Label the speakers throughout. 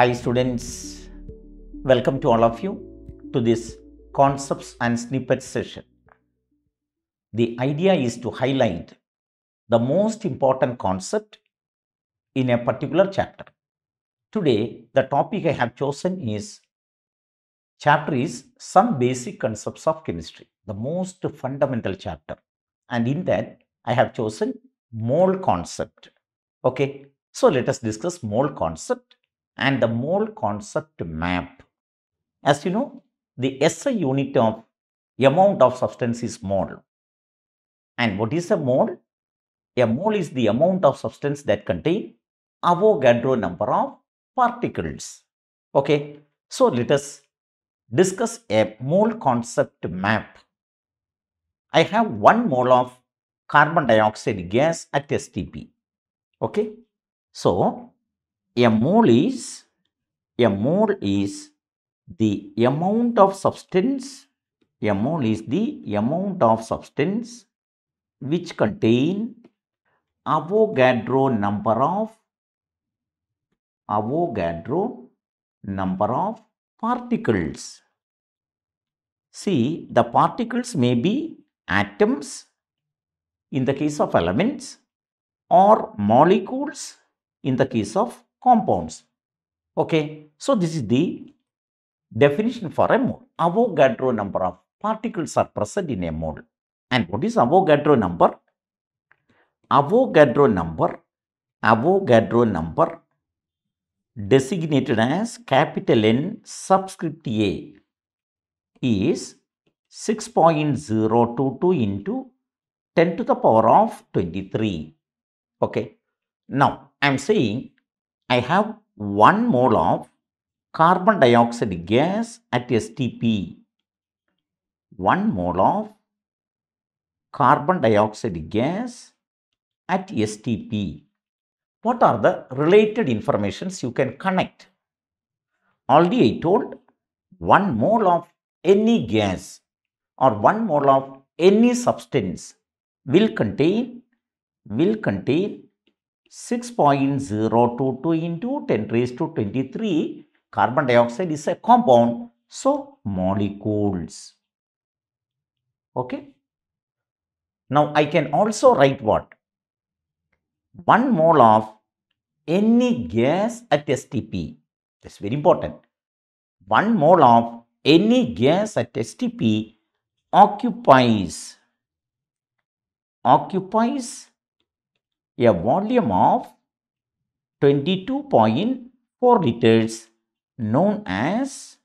Speaker 1: Hi, students. Welcome to all of you to this concepts and snippets session. The idea is to highlight the most important concept in a particular chapter. Today, the topic I have chosen is chapter is some basic concepts of chemistry, the most fundamental chapter. And in that, I have chosen mole concept. Okay, so let us discuss mole concept and the mole concept map. As you know, the SI unit of amount of substance is mole. And what is a mole? A mole is the amount of substance that contain Avogadro number of particles. Okay, so let us discuss a mole concept map. I have one mole of carbon dioxide gas at STP. Okay, so a mole is a mole is the amount of substance a mole is the amount of substance which contain Avogadro number of Avogadro number of particles. See, the particles may be atoms in the case of elements or molecules in the case of compounds. Okay, so this is the definition for a mole. Avogadro number of particles are present in a mole. And what is Avogadro number? Avogadro number, Avogadro number designated as capital N subscript A is 6.022 into 10 to the power of 23. Okay. Now, I am saying I have one mole of carbon dioxide gas at STP. One mole of carbon dioxide gas at STP. What are the related informations you can connect? Already I told one mole of any gas or one mole of any substance will contain will contain 6.022 into 10 raised to 23 carbon dioxide is a compound. So, molecules. Okay. Now, I can also write what? 1 mole of any gas at STP. That's very important. 1 mole of any gas at STP occupies occupies a volume of 22.4 liters known as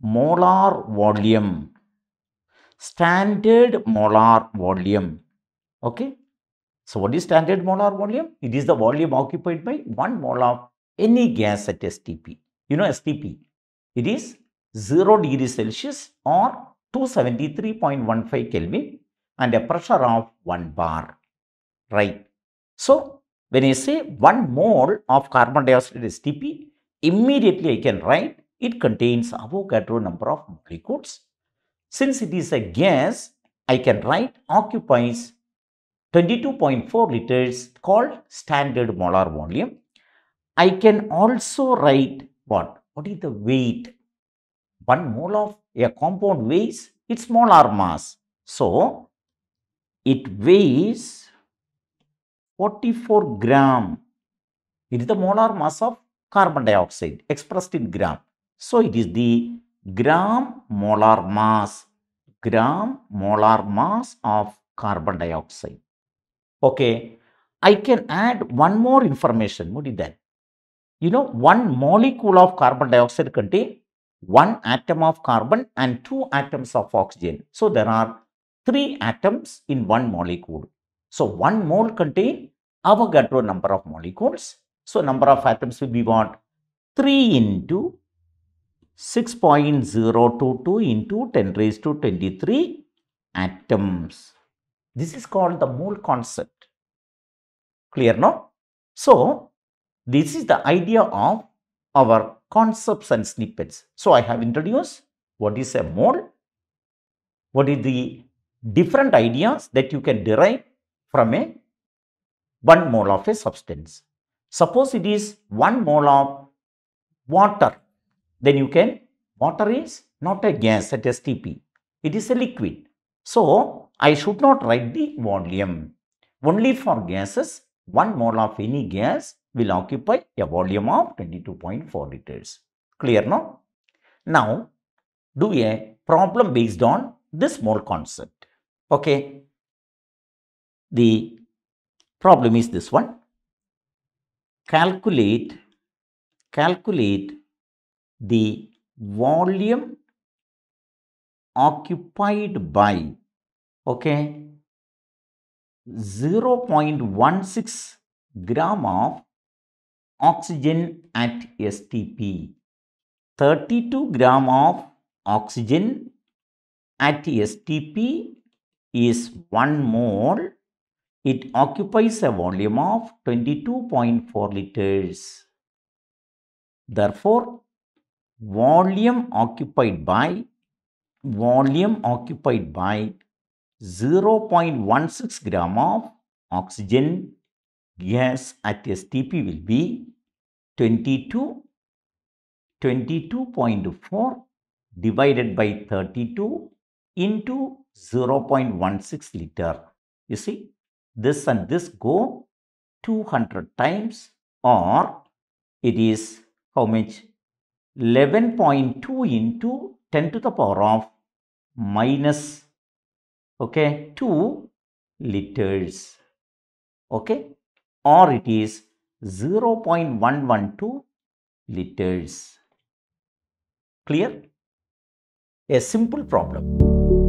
Speaker 1: molar volume, standard molar volume. Okay. So, what is standard molar volume? It is the volume occupied by one mole of any gas at STP. You know STP. It is 0 degree Celsius or 273.15 Kelvin and a pressure of 1 bar. Right. So, when I say 1 mole of carbon dioxide is Tp, immediately I can write it contains Avogadro number of molecules. Since it is a gas, I can write occupies 22.4 liters called standard molar volume. I can also write what? What is the weight? One mole of a compound weighs its molar mass. So, it weighs 44 gram. It is the molar mass of carbon dioxide expressed in gram. So, it is the gram molar mass, gram molar mass of carbon dioxide. Okay. I can add one more information. What is that? You know, one molecule of carbon dioxide contain one atom of carbon and two atoms of oxygen. So, there are three atoms in one molecule. So, one mole contain Avogadro number of molecules. So, number of atoms will be what? 3 into 6.022 into 10 raised to 23 atoms. This is called the mole concept. Clear now? So, this is the idea of our concepts and snippets. So, I have introduced what is a mole, what is the different ideas that you can derive from a 1 mole of a substance. Suppose it is 1 mole of water, then you can, water is not a gas at STP, it is a liquid. So, I should not write the volume. Only for gases, 1 mole of any gas will occupy a volume of 22.4 liters. Clear now? Now, do a problem based on this mole concept. Okay. The problem is this one. Calculate, calculate the volume occupied by, okay, 0 0.16 gram of oxygen at STP, 32 gram of oxygen at STP is 1 mole it occupies a volume of 22.4 liters. Therefore, volume occupied by volume occupied by 0.16 gram of oxygen gas at STP will be 22 22.4 divided by 32 into 0.16 liter. You see, this and this go 200 times or it is how much 11.2 into 10 to the power of minus okay 2 liters okay or it is 0 0.112 liters clear a simple problem